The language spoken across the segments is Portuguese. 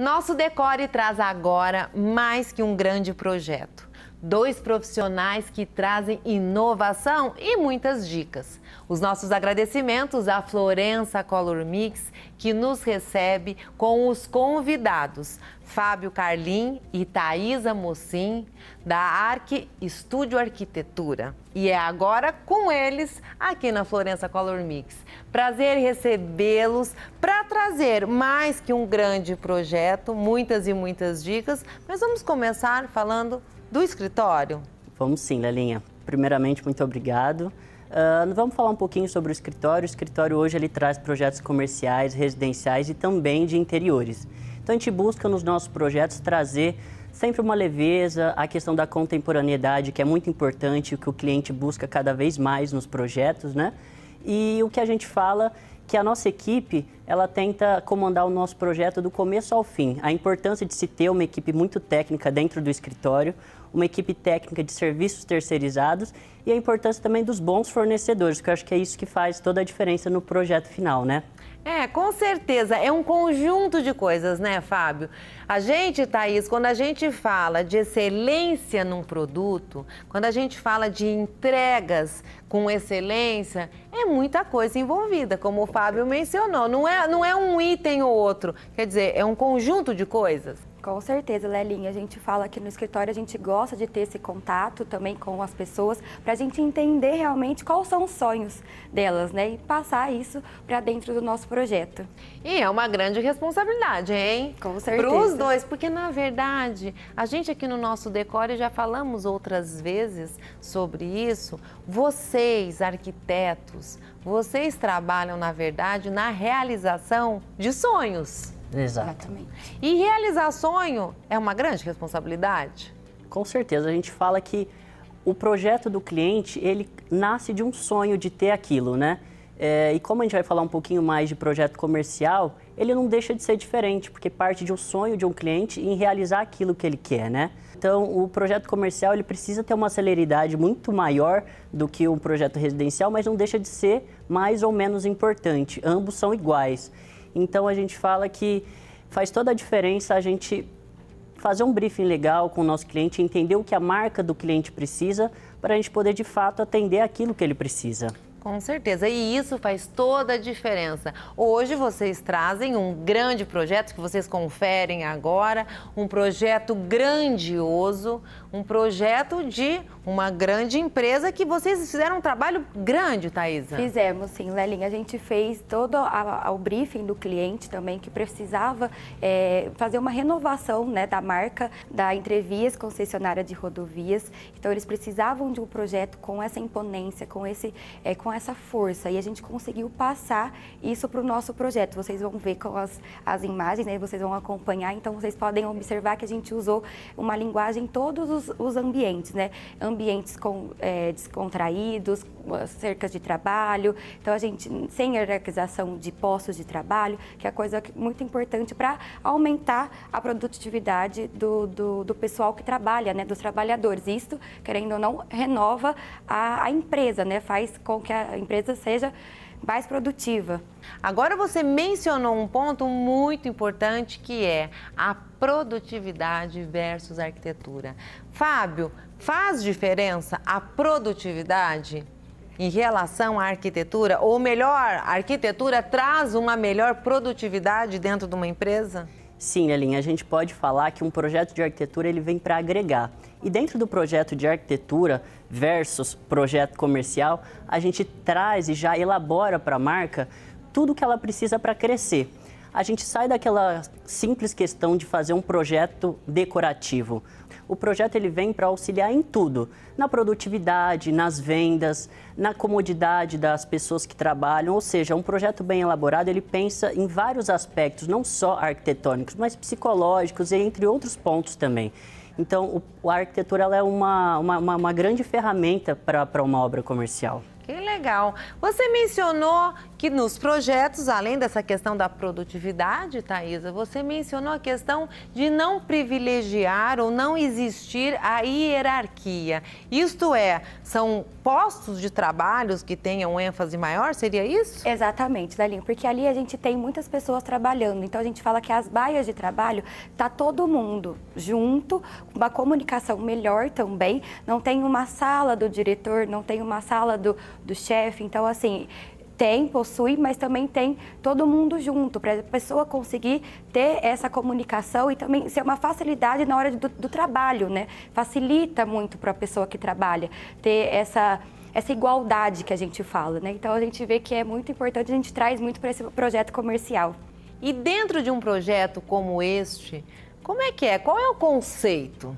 Nosso Decore traz agora mais que um grande projeto dois profissionais que trazem inovação e muitas dicas. Os nossos agradecimentos à Florença Color Mix, que nos recebe com os convidados Fábio Carlin e Thaisa Mocim, da Arc Estúdio Arquitetura. E é agora com eles, aqui na Florença Color Mix. Prazer recebê-los para trazer mais que um grande projeto, muitas e muitas dicas, mas vamos começar falando do escritório? Vamos sim, Lelinha. Primeiramente, muito obrigado. Uh, vamos falar um pouquinho sobre o escritório. O escritório hoje ele traz projetos comerciais, residenciais e também de interiores. Então a gente busca nos nossos projetos trazer sempre uma leveza, a questão da contemporaneidade que é muito importante, o que o cliente busca cada vez mais nos projetos, né? E o que a gente fala que a nossa equipe ela tenta comandar o nosso projeto do começo ao fim. A importância de se ter uma equipe muito técnica dentro do escritório, uma equipe técnica de serviços terceirizados e a importância também dos bons fornecedores, que eu acho que é isso que faz toda a diferença no projeto final, né? É, com certeza. É um conjunto de coisas, né, Fábio? A gente, Thaís, quando a gente fala de excelência num produto, quando a gente fala de entregas com excelência, é muita coisa envolvida, como o Fábio mencionou. Não é, não é um item ou outro. Quer dizer, é um conjunto de coisas. Com certeza, Lelinha. A gente fala que no escritório a gente gosta de ter esse contato também com as pessoas para a gente entender realmente quais são os sonhos delas, né? E passar isso para dentro do nosso projeto. E é uma grande responsabilidade, hein? Com certeza. Para os dois, porque na verdade a gente aqui no nosso decore já falamos outras vezes sobre isso. Vocês, arquitetos, vocês trabalham na verdade na realização de sonhos. Exatamente. E realizar sonho é uma grande responsabilidade? Com certeza, a gente fala que o projeto do cliente, ele nasce de um sonho de ter aquilo, né? É, e como a gente vai falar um pouquinho mais de projeto comercial, ele não deixa de ser diferente, porque parte de um sonho de um cliente em realizar aquilo que ele quer, né? Então, o projeto comercial ele precisa ter uma celeridade muito maior do que um projeto residencial, mas não deixa de ser mais ou menos importante. Ambos são iguais. Então a gente fala que faz toda a diferença a gente fazer um briefing legal com o nosso cliente, entender o que a marca do cliente precisa, para a gente poder de fato atender aquilo que ele precisa. Com certeza, e isso faz toda a diferença. Hoje vocês trazem um grande projeto que vocês conferem agora, um projeto grandioso, um projeto de uma grande empresa que vocês fizeram um trabalho grande, Thaisa. Fizemos, sim, Lelinha. A gente fez todo a, a, o briefing do cliente também, que precisava é, fazer uma renovação né, da marca da Entrevias Concessionária de Rodovias. Então, eles precisavam de um projeto com essa imponência, com, esse, é, com com essa força e a gente conseguiu passar isso para o nosso projeto. Vocês vão ver com as, as imagens, né? vocês vão acompanhar, então vocês podem observar que a gente usou uma linguagem em todos os, os ambientes, né? Ambientes com, é, descontraídos, cercas de trabalho. Então, a gente, sem hierarquização de postos de trabalho, que é coisa muito importante para aumentar a produtividade do, do, do, pessoal que trabalha, né, dos trabalhadores. Isso, querendo ou não, renova a, a empresa, né, faz com que a empresa seja mais produtiva. Agora você mencionou um ponto muito importante que é a produtividade versus arquitetura. Fábio, faz diferença a produtividade? em relação à arquitetura? Ou melhor, a arquitetura traz uma melhor produtividade dentro de uma empresa? Sim, Elin, a gente pode falar que um projeto de arquitetura ele vem para agregar. E dentro do projeto de arquitetura versus projeto comercial, a gente traz e já elabora para a marca tudo o que ela precisa para crescer. A gente sai daquela simples questão de fazer um projeto decorativo, o projeto ele vem para auxiliar em tudo, na produtividade, nas vendas, na comodidade das pessoas que trabalham, ou seja, um projeto bem elaborado, ele pensa em vários aspectos, não só arquitetônicos, mas psicológicos e entre outros pontos também. Então, o, a arquitetura é uma, uma, uma grande ferramenta para uma obra comercial. Que legal. Você mencionou que nos projetos, além dessa questão da produtividade, Thaisa, você mencionou a questão de não privilegiar ou não existir a hierarquia isto é, são postos de trabalhos que tenham ênfase maior, seria isso? Exatamente, Dalinho, porque ali a gente tem muitas pessoas trabalhando. Então a gente fala que as baias de trabalho tá todo mundo junto, uma comunicação melhor também. Não tem uma sala do diretor, não tem uma sala do, do chefe. Então, assim, tem, possui, mas também tem todo mundo junto, para a pessoa conseguir ter essa comunicação e também ser uma facilidade na hora do, do trabalho, né? Facilita muito para a pessoa que trabalha ter essa essa igualdade que a gente fala, né? Então a gente vê que é muito importante, a gente traz muito para esse projeto comercial. E dentro de um projeto como este, como é que é? Qual é o conceito?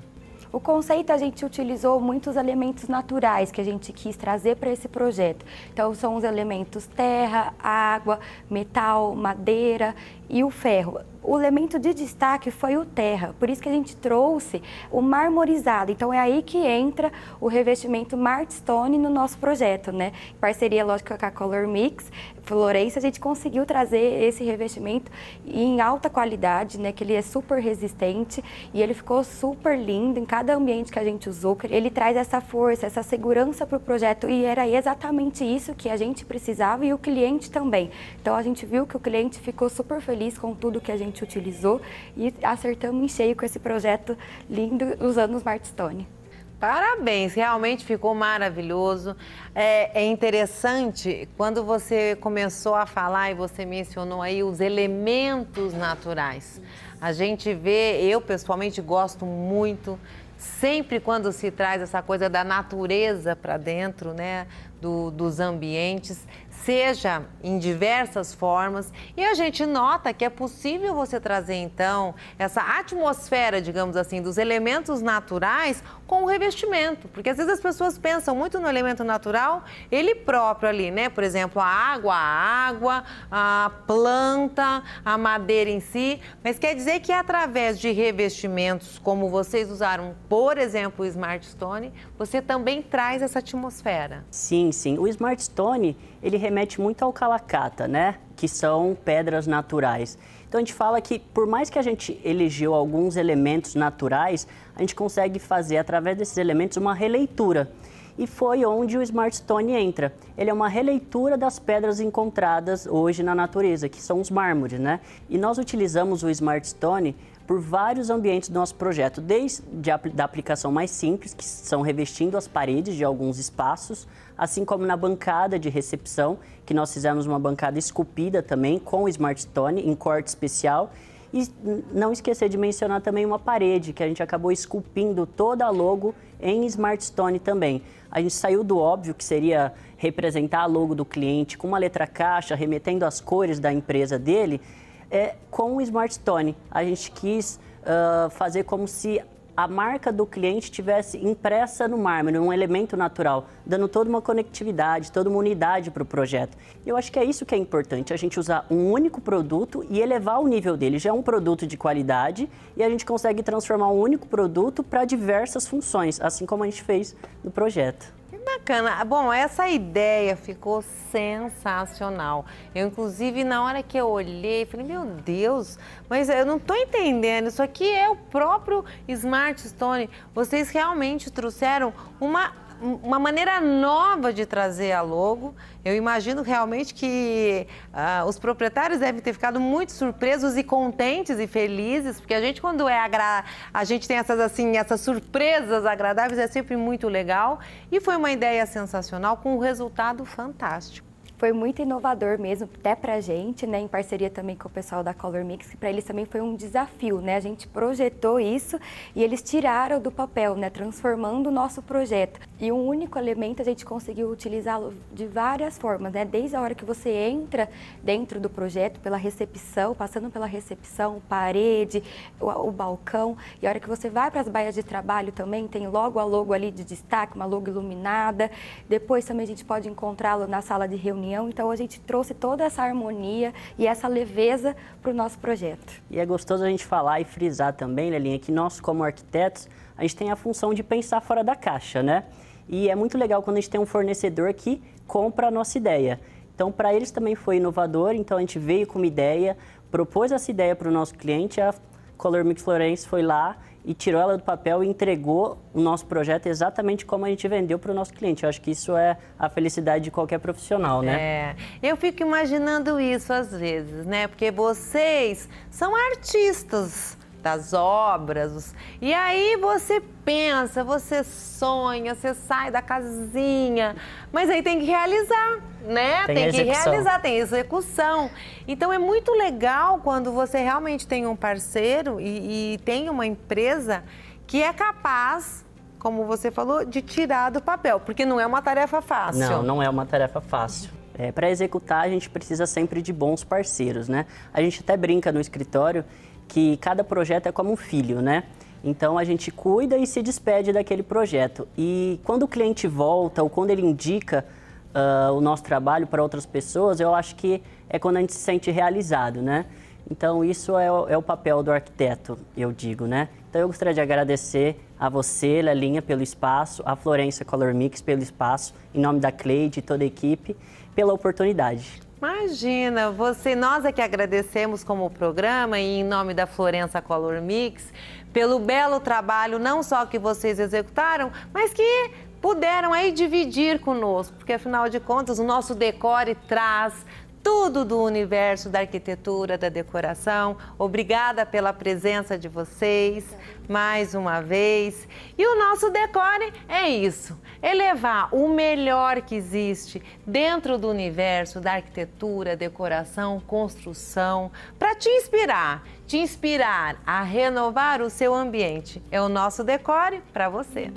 O conceito a gente utilizou muitos elementos naturais que a gente quis trazer para esse projeto. Então são os elementos terra, água, metal, madeira e o ferro o elemento de destaque foi o terra, por isso que a gente trouxe o marmorizado. Então é aí que entra o revestimento Martstone no nosso projeto, né? Em parceria, lógico, com a Color Mix Florença, a gente conseguiu trazer esse revestimento em alta qualidade, né? Que ele é super resistente e ele ficou super lindo em cada ambiente que a gente usou. Ele traz essa força, essa segurança para o projeto e era exatamente isso que a gente precisava e o cliente também. Então a gente viu que o cliente ficou super feliz com tudo que a gente gente utilizou e acertamos em cheio com esse projeto lindo usando o smartstone. Parabéns, realmente ficou maravilhoso. É, é, interessante quando você começou a falar e você mencionou aí os elementos naturais. A gente vê, eu pessoalmente gosto muito, sempre quando se traz essa coisa da natureza para dentro, né, do, dos ambientes, seja em diversas formas. E a gente nota que é possível você trazer, então, essa atmosfera, digamos assim, dos elementos naturais com o revestimento. Porque às vezes as pessoas pensam muito no elemento natural, ele próprio ali, né? Por exemplo, a água, a água, a planta, a madeira em si. Mas quer dizer que através de revestimentos, como vocês usaram, por exemplo, o Smart Stone, você também traz essa atmosfera. Sim, sim. O Smart Stone ele remete muito ao calacata, né? Que são pedras naturais. Então a gente fala que, por mais que a gente elegeu alguns elementos naturais, a gente consegue fazer, através desses elementos, uma releitura e foi onde o smartstone entra. Ele é uma releitura das pedras encontradas hoje na natureza, que são os mármores, né? E nós utilizamos o smartstone por vários ambientes do nosso projeto, desde a, da aplicação mais simples, que são revestindo as paredes de alguns espaços, assim como na bancada de recepção, que nós fizemos uma bancada esculpida também com Smart Stone em corte especial. E não esquecer de mencionar também uma parede, que a gente acabou esculpindo toda a logo em Smart Stone também. A gente saiu do óbvio, que seria representar a logo do cliente com uma letra caixa, remetendo as cores da empresa dele, é com o smartphone. A gente quis uh, fazer como se a marca do cliente tivesse impressa no mármore, um elemento natural, dando toda uma conectividade, toda uma unidade para o projeto. Eu acho que é isso que é importante, a gente usar um único produto e elevar o nível dele. Já é um produto de qualidade e a gente consegue transformar um único produto para diversas funções, assim como a gente fez no projeto bacana. Bom, essa ideia ficou sensacional. Eu, inclusive, na hora que eu olhei, falei, meu Deus, mas eu não estou entendendo. Isso aqui é o próprio Smart Stone. Vocês realmente trouxeram uma uma maneira nova de trazer a logo. Eu imagino realmente que uh, os proprietários devem ter ficado muito surpresos e contentes e felizes, porque a gente quando é agra... a gente tem essas assim essas surpresas agradáveis é sempre muito legal. E foi uma ideia sensacional com um resultado fantástico foi muito inovador mesmo, até para a gente, né, em parceria também com o pessoal da Color Mix, para eles também foi um desafio, né? A gente projetou isso e eles tiraram do papel, né, transformando o nosso projeto. E um único elemento a gente conseguiu utilizá-lo de várias formas, né? Desde a hora que você entra dentro do projeto, pela recepção, passando pela recepção, parede, o, o balcão, e a hora que você vai para as baias de trabalho também, tem logo a logo ali de destaque, uma logo iluminada. Depois também a gente pode encontrá-lo na sala de reunião então a gente trouxe toda essa harmonia e essa leveza para o nosso projeto. E é gostoso a gente falar e frisar também, Lelinha, que nós, como arquitetos, a gente tem a função de pensar fora da caixa, né? E é muito legal quando a gente tem um fornecedor que compra a nossa ideia. Então, para eles também foi inovador, então a gente veio com uma ideia, propôs essa ideia para o nosso cliente, a Color Mix Florence foi lá e tirou ela do papel e entregou o nosso projeto exatamente como a gente vendeu para o nosso cliente. Eu acho que isso é a felicidade de qualquer profissional, né? É, eu fico imaginando isso às vezes, né? Porque vocês são artistas das obras. E aí você pensa, você sonha, você sai da casinha, mas aí tem que realizar, né? Tem, tem que realizar, tem execução. Então é muito legal quando você realmente tem um parceiro e, e tem uma empresa que é capaz como você falou, de tirar do papel, porque não é uma tarefa fácil. Não, não é uma tarefa fácil. É, para executar, a gente precisa sempre de bons parceiros, né? A gente até brinca no escritório que cada projeto é como um filho, né? Então a gente cuida e se despede daquele projeto. E quando o cliente volta ou quando ele indica uh, o nosso trabalho para outras pessoas, eu acho que é quando a gente se sente realizado, né? Então isso é o, é o papel do arquiteto, eu digo, né? Então eu gostaria de agradecer a você, Lelinha, pelo espaço, a Florença Color Mix pelo espaço, em nome da Cleide e toda a equipe, pela oportunidade. Imagina, você, nós é que agradecemos como programa e em nome da Florença Color Mix pelo belo trabalho, não só que vocês executaram, mas que puderam aí dividir conosco, porque afinal de contas o nosso decore traz tudo do universo da arquitetura, da decoração. Obrigada pela presença de vocês mais uma vez. E o nosso decore é isso: elevar o melhor que existe dentro do universo da arquitetura, decoração, construção, para te inspirar, te inspirar a renovar o seu ambiente. É o nosso decore para você.